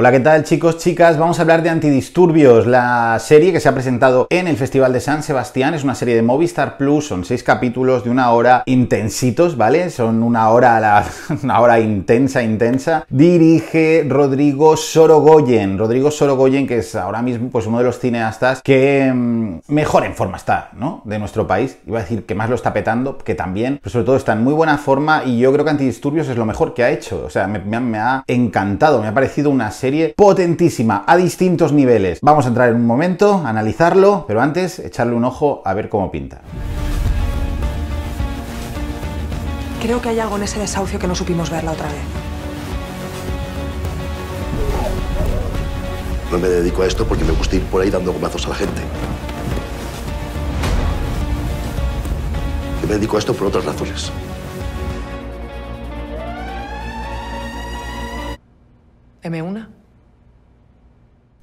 Hola, ¿qué tal chicos, chicas? Vamos a hablar de Antidisturbios, la serie que se ha presentado en el Festival de San Sebastián. Es una serie de Movistar Plus, son seis capítulos de una hora intensitos, ¿vale? Son una hora, a la... una hora intensa, intensa. Dirige Rodrigo Sorogoyen. Rodrigo Sorogoyen, que es ahora mismo pues, uno de los cineastas que mm, mejor en forma está, ¿no? De nuestro país. Iba a decir que más lo está petando, que también, pero sobre todo está en muy buena forma y yo creo que Antidisturbios es lo mejor que ha hecho. O sea, me, me ha encantado, me ha parecido una serie potentísima a distintos niveles. Vamos a entrar en un momento, analizarlo, pero antes echarle un ojo a ver cómo pinta. Creo que hay algo en ese desahucio que no supimos ver la otra vez. No me dedico a esto porque me gusta ir por ahí dando gomazos a la gente. Yo me dedico a esto por otras razones.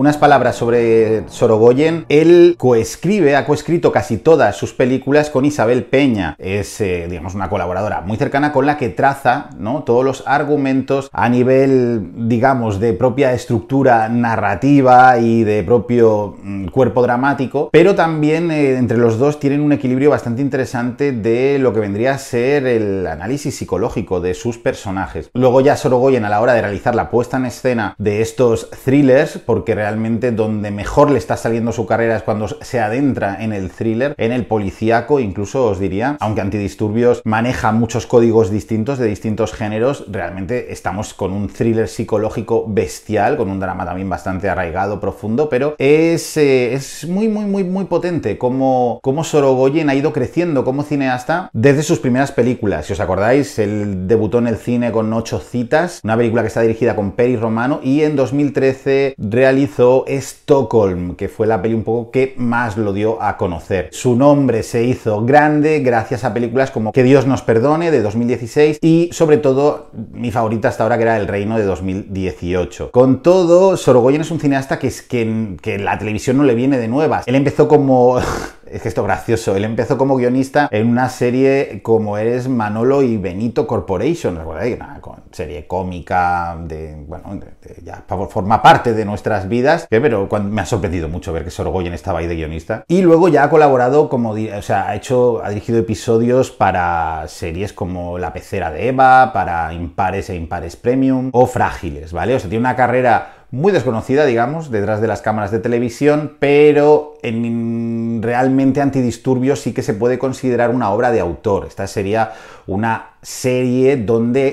Unas palabras sobre Sorogoyen. Él coescribe, ha coescrito casi todas sus películas con Isabel Peña. Es, eh, digamos, una colaboradora muy cercana con la que traza ¿no? todos los argumentos a nivel, digamos, de propia estructura narrativa y de propio mm, cuerpo dramático, pero también eh, entre los dos tienen un equilibrio bastante interesante de lo que vendría a ser el análisis psicológico de sus personajes. Luego ya Sorogoyen a la hora de realizar la puesta en escena de estos thrillers, porque realmente donde mejor le está saliendo su carrera es cuando se adentra en el thriller, en el policíaco, incluso os diría, aunque Antidisturbios maneja muchos códigos distintos de distintos géneros, realmente estamos con un thriller psicológico bestial, con un drama también bastante arraigado, profundo, pero es, eh, es muy, muy, muy, muy potente como como Sorogoyen ha ido creciendo como cineasta desde sus primeras películas. Si os acordáis, él debutó en el cine con Ocho Citas, una película que está dirigida con Peri Romano, y en 2013 realizó Stockholm, que fue la peli un poco que más lo dio a conocer. Su nombre se hizo grande gracias a películas como Que Dios nos perdone de 2016 y sobre todo mi favorita hasta ahora que era El Reino de 2018. Con todo, Sorogoyen es un cineasta que es que la televisión no le viene de nuevas. Él empezó como es que esto es gracioso. Él empezó como guionista en una serie como eres Manolo y Benito Corporation, ¿recordáis? Una serie cómica de, bueno, ya forma parte de nuestras vidas, pero me ha sorprendido mucho ver que en estaba ahí de guionista. Y luego ya ha colaborado como, o sea, ha hecho, ha dirigido episodios para series como La pecera de Eva, para Impares e Impares Premium o Frágiles, ¿vale? O sea, tiene una carrera muy desconocida, digamos, detrás de las cámaras de televisión, pero en realmente Antidisturbios sí que se puede considerar una obra de autor. Esta sería una serie donde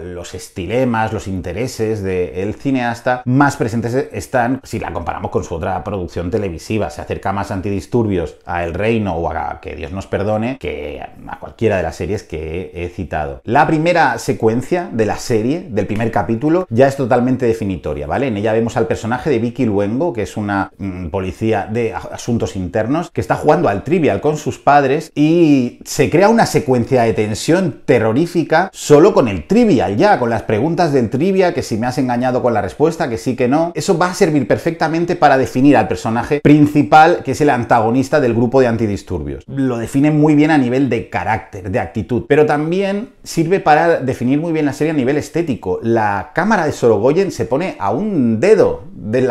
los estilemas, los intereses del cineasta más presentes están si la comparamos con su otra producción televisiva. Se acerca más a Antidisturbios, a El Reino o a Que Dios nos perdone que a cualquiera de las series que he citado. La primera secuencia de la serie, del primer capítulo, ya es totalmente definitoria, ¿vale? En ella vemos al personaje de Vicky Luengo, que es una mm, policía de asuntos internos, que está jugando al trivial con sus padres y se crea una secuencia de tensión terrorífica solo con el trivial ya, con las preguntas del trivia, que si me has engañado con la respuesta, que sí, que no. Eso va a servir perfectamente para definir al personaje principal, que es el antagonista del grupo de antidisturbios. Lo define muy bien a nivel de carácter, de actitud, pero también sirve para definir muy bien la serie a nivel estético. La cámara de Sorogoyen se pone a un dedo de,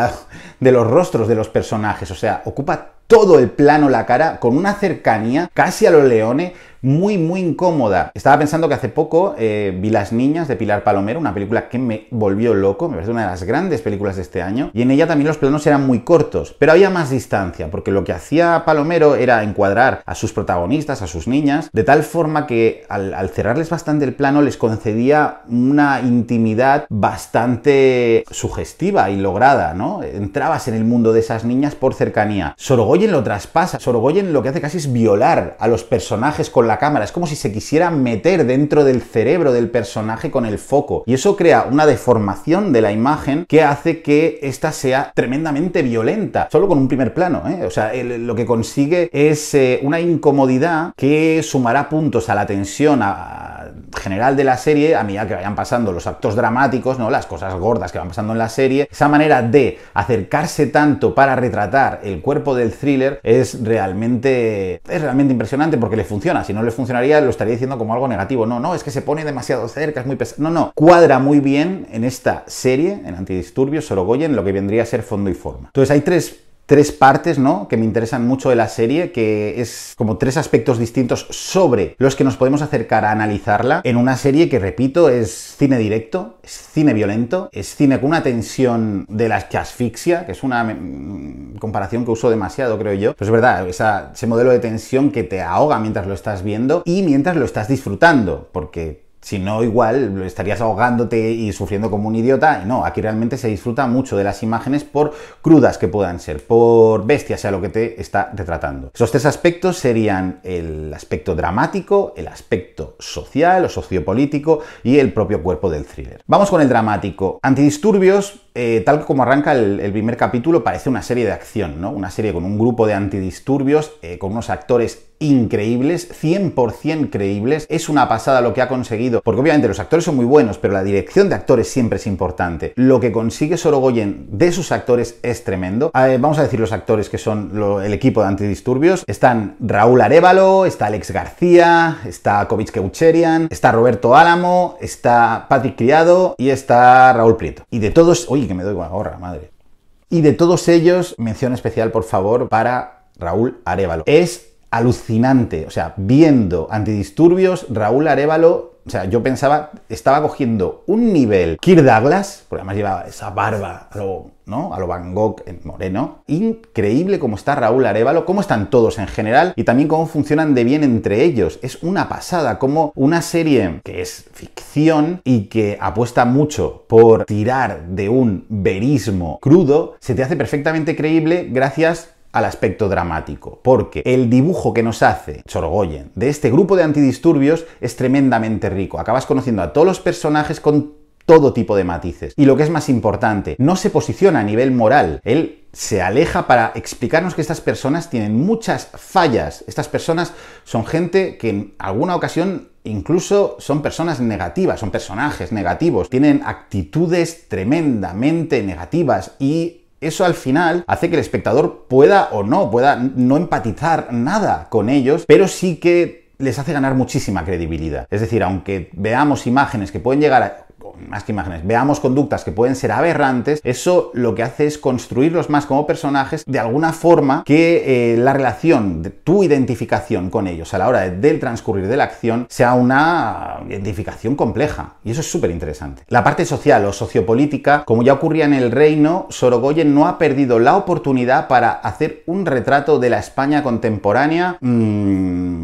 de los rostros de los personajes, o sea, ocupa todo el plano, la cara, con una cercanía casi a los leones muy, muy incómoda. Estaba pensando que hace poco eh, vi Las Niñas de Pilar Palomero, una película que me volvió loco, me parece una de las grandes películas de este año, y en ella también los planos eran muy cortos, pero había más distancia, porque lo que hacía Palomero era encuadrar a sus protagonistas, a sus niñas, de tal forma que al, al cerrarles bastante el plano les concedía una intimidad bastante sugestiva y lograda, ¿no? Entrabas en el mundo de esas niñas por cercanía. Sorogoyen lo traspasa, Sorogoyen lo que hace casi es violar a los personajes con la cámara. Es como si se quisiera meter dentro del cerebro del personaje con el foco. Y eso crea una deformación de la imagen que hace que esta sea tremendamente violenta, solo con un primer plano. ¿eh? O sea, lo que consigue es eh, una incomodidad que sumará puntos a la tensión, a, general de la serie, a medida que vayan pasando los actos dramáticos, ¿no? las cosas gordas que van pasando en la serie, esa manera de acercarse tanto para retratar el cuerpo del thriller es realmente, es realmente impresionante porque le funciona. Si no le funcionaría, lo estaría diciendo como algo negativo. No, no, es que se pone demasiado cerca, es muy pesado. No, no, cuadra muy bien en esta serie, en Antidisturbios, Sorogoyen, lo que vendría a ser fondo y forma. Entonces hay tres tres partes, ¿no? Que me interesan mucho de la serie, que es como tres aspectos distintos sobre los que nos podemos acercar a analizarla en una serie que, repito, es cine directo, es cine violento, es cine con una tensión de la que asfixia, que es una mm, mm, comparación que uso demasiado, creo yo. Pero es verdad, ese modelo de tensión que te ahoga mientras lo estás viendo y mientras lo estás disfrutando, porque si no, igual estarías ahogándote y sufriendo como un idiota. Y no, aquí realmente se disfruta mucho de las imágenes por crudas que puedan ser, por bestia sea lo que te está retratando. Esos tres aspectos serían el aspecto dramático, el aspecto social o sociopolítico y el propio cuerpo del thriller. Vamos con el dramático. Antidisturbios eh, tal como arranca el, primer capítulo, parece una serie de acción, ¿no? Una serie con un grupo de antidisturbios, eh, con unos actores increíbles, 100% creíbles. Es una pasada lo que ha conseguido, porque obviamente los actores son muy buenos, pero la dirección de actores siempre es importante. Lo que consigue Sorogoyen de sus actores es tremendo. Ah, eh, vamos a decir los actores que son el equipo de Antidisturbios. Están Raúl Arevalo, está Alex García, está Kovic Keucherian, está Roberto Álamo, está Patrick Criado y está Raúl Prieto. Y de todos... Oye, que me doy una gorra, madre. Y de todos ellos, mención especial, por favor, para Raúl Arevalo. Es alucinante. O sea, viendo antidisturbios, Raúl Arevalo o sea, yo pensaba, estaba cogiendo un nivel Kirk Douglas, porque además llevaba esa barba a lo, ¿no? a lo Van Gogh en moreno. Increíble cómo está Raúl Arevalo, cómo están todos en general y también cómo funcionan de bien entre ellos. Es una pasada, como una serie que es ficción y que apuesta mucho por tirar de un verismo crudo, se te hace perfectamente creíble gracias al aspecto dramático, porque el dibujo que nos hace Sorgoyen de este grupo de antidisturbios es tremendamente rico. Acabas conociendo a todos los personajes con todo tipo de matices. Y lo que es más importante, no se posiciona a nivel moral. Él se aleja para explicarnos que estas personas tienen muchas fallas. Estas personas son gente que en alguna ocasión incluso son personas negativas, son personajes negativos, tienen actitudes tremendamente negativas y eso al final hace que el espectador pueda o no, pueda no empatizar nada con ellos, pero sí que les hace ganar muchísima credibilidad. Es decir, aunque veamos imágenes que pueden llegar a más que imágenes, veamos conductas que pueden ser aberrantes, eso lo que hace es construirlos más como personajes de alguna forma que eh, la relación, de tu identificación con ellos a la hora del transcurrir de la acción sea una identificación compleja. Y eso es súper interesante. La parte social o sociopolítica, como ya ocurría en el reino, Sorogoyen no ha perdido la oportunidad para hacer un retrato de la España contemporánea mm,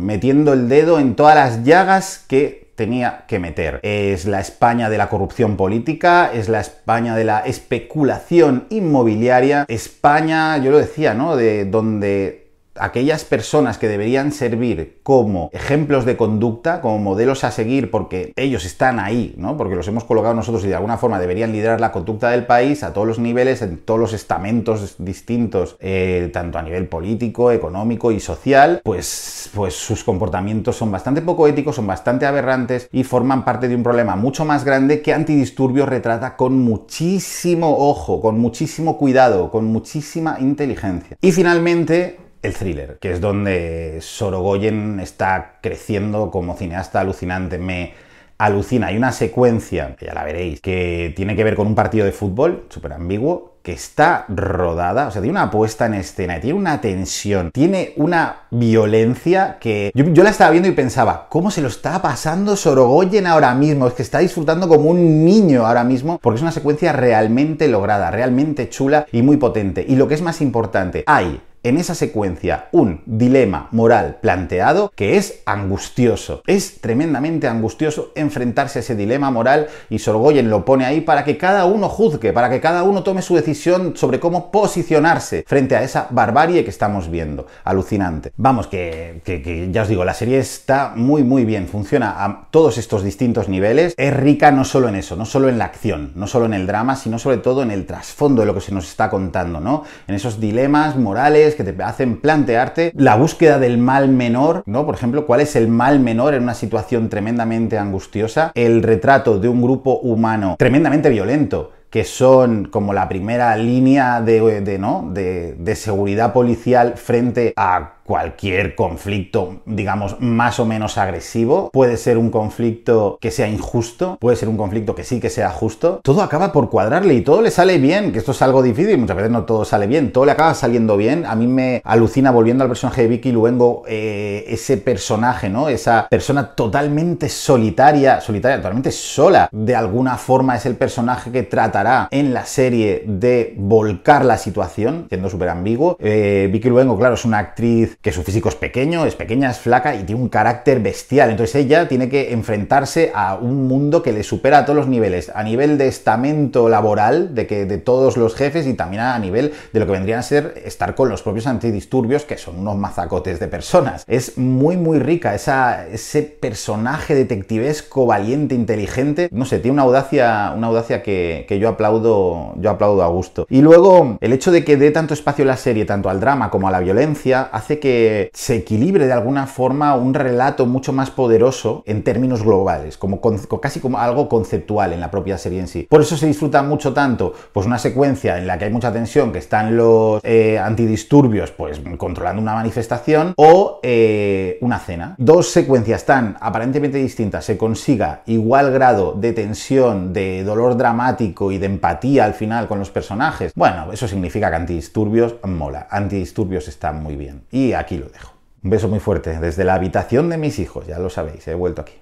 metiendo el dedo en todas las llagas que tenía que meter. Es la España de la corrupción política, es la España de la especulación inmobiliaria, España, yo lo decía, ¿no? De donde aquellas personas que deberían servir como ejemplos de conducta, como modelos a seguir, porque ellos están ahí, ¿no? Porque los hemos colocado nosotros y de alguna forma deberían liderar la conducta del país a todos los niveles, en todos los estamentos distintos, eh, tanto a nivel político, económico y social, pues, pues sus comportamientos son bastante poco éticos, son bastante aberrantes y forman parte de un problema mucho más grande que antidisturbios retrata con muchísimo ojo, con muchísimo cuidado, con muchísima inteligencia. Y finalmente, el thriller, que es donde Sorogoyen está creciendo como cineasta alucinante. Me alucina. Hay una secuencia, que ya la veréis, que tiene que ver con un partido de fútbol, súper ambiguo, que está rodada, o sea, tiene una puesta en escena, tiene una tensión, tiene una violencia que yo, yo, la estaba viendo y pensaba, ¿cómo se lo está pasando Sorogoyen ahora mismo? Es que está disfrutando como un niño ahora mismo, porque es una secuencia realmente lograda, realmente chula y muy potente. Y lo que es más importante, hay en esa secuencia un dilema moral planteado que es angustioso. Es tremendamente angustioso enfrentarse a ese dilema moral y Sorgoyen lo pone ahí para que cada uno juzgue, para que cada uno tome su decisión sobre cómo posicionarse frente a esa barbarie que estamos viendo. Alucinante. Vamos, que, ya os digo, la serie está muy muy bien, funciona a todos estos distintos niveles. Es rica no solo en eso, no solo en la acción, no solo en el drama, sino sobre todo en el trasfondo de lo que se nos está contando, ¿no? En esos dilemas morales que te hacen plantearte la búsqueda del mal menor, ¿no? Por ejemplo, ¿cuál es el mal menor en una situación tremendamente angustiosa? El retrato de un grupo humano tremendamente violento que son como la primera línea de, ¿no? de seguridad policial frente a cualquier conflicto, digamos, más o menos agresivo, puede ser un conflicto que sea injusto, puede ser un conflicto que sí que sea justo, todo acaba por cuadrarle y todo le sale bien, que esto es algo difícil, muchas veces no todo sale bien, todo le acaba saliendo bien, a mí me alucina volviendo al personaje de Vicky Luengo eh, ese personaje, ¿no? Esa persona totalmente solitaria, solitaria, totalmente sola, de alguna forma es el personaje que tratará en la serie de volcar la situación, siendo súper ambiguo. Eh, Vicky Luengo, claro, es una actriz que su físico es pequeño, es pequeña, es flaca y tiene un carácter bestial. Entonces ella tiene que enfrentarse a un mundo que le supera a todos los niveles, a nivel de estamento laboral, de, que, de todos los jefes y también a nivel de lo que vendrían a ser estar con los propios antidisturbios, que son unos mazacotes de personas. Es muy, muy rica esa, ese personaje detectivesco, valiente, inteligente. No sé, tiene una audacia, una audacia que, que yo aplaudo, yo aplaudo a gusto. Y luego, el hecho de que dé tanto espacio a la serie, tanto al drama como a la violencia, hace que se equilibre de alguna forma un relato mucho más poderoso en términos globales, como casi como algo conceptual en la propia serie en sí. Por eso se disfruta mucho tanto, pues una secuencia en la que hay mucha tensión, que están los eh, antidisturbios, pues controlando una manifestación, o eh, una cena. Dos secuencias tan aparentemente distintas se consiga igual grado de tensión, de dolor dramático y de empatía al final con los personajes. Bueno, eso significa que antidisturbios mola, antidisturbios está muy bien. Y aquí lo dejo. Un beso muy fuerte desde la habitación de mis hijos, ya lo sabéis, he vuelto aquí.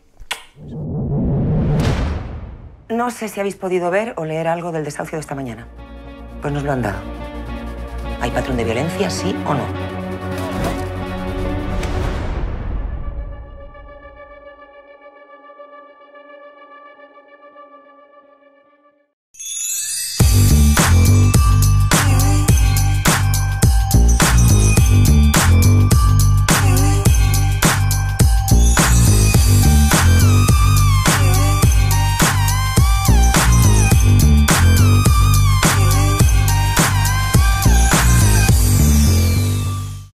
No sé si habéis podido ver o leer algo del desahucio de esta mañana. Pues nos lo han dado. ¿Hay patrón de violencia, sí o no?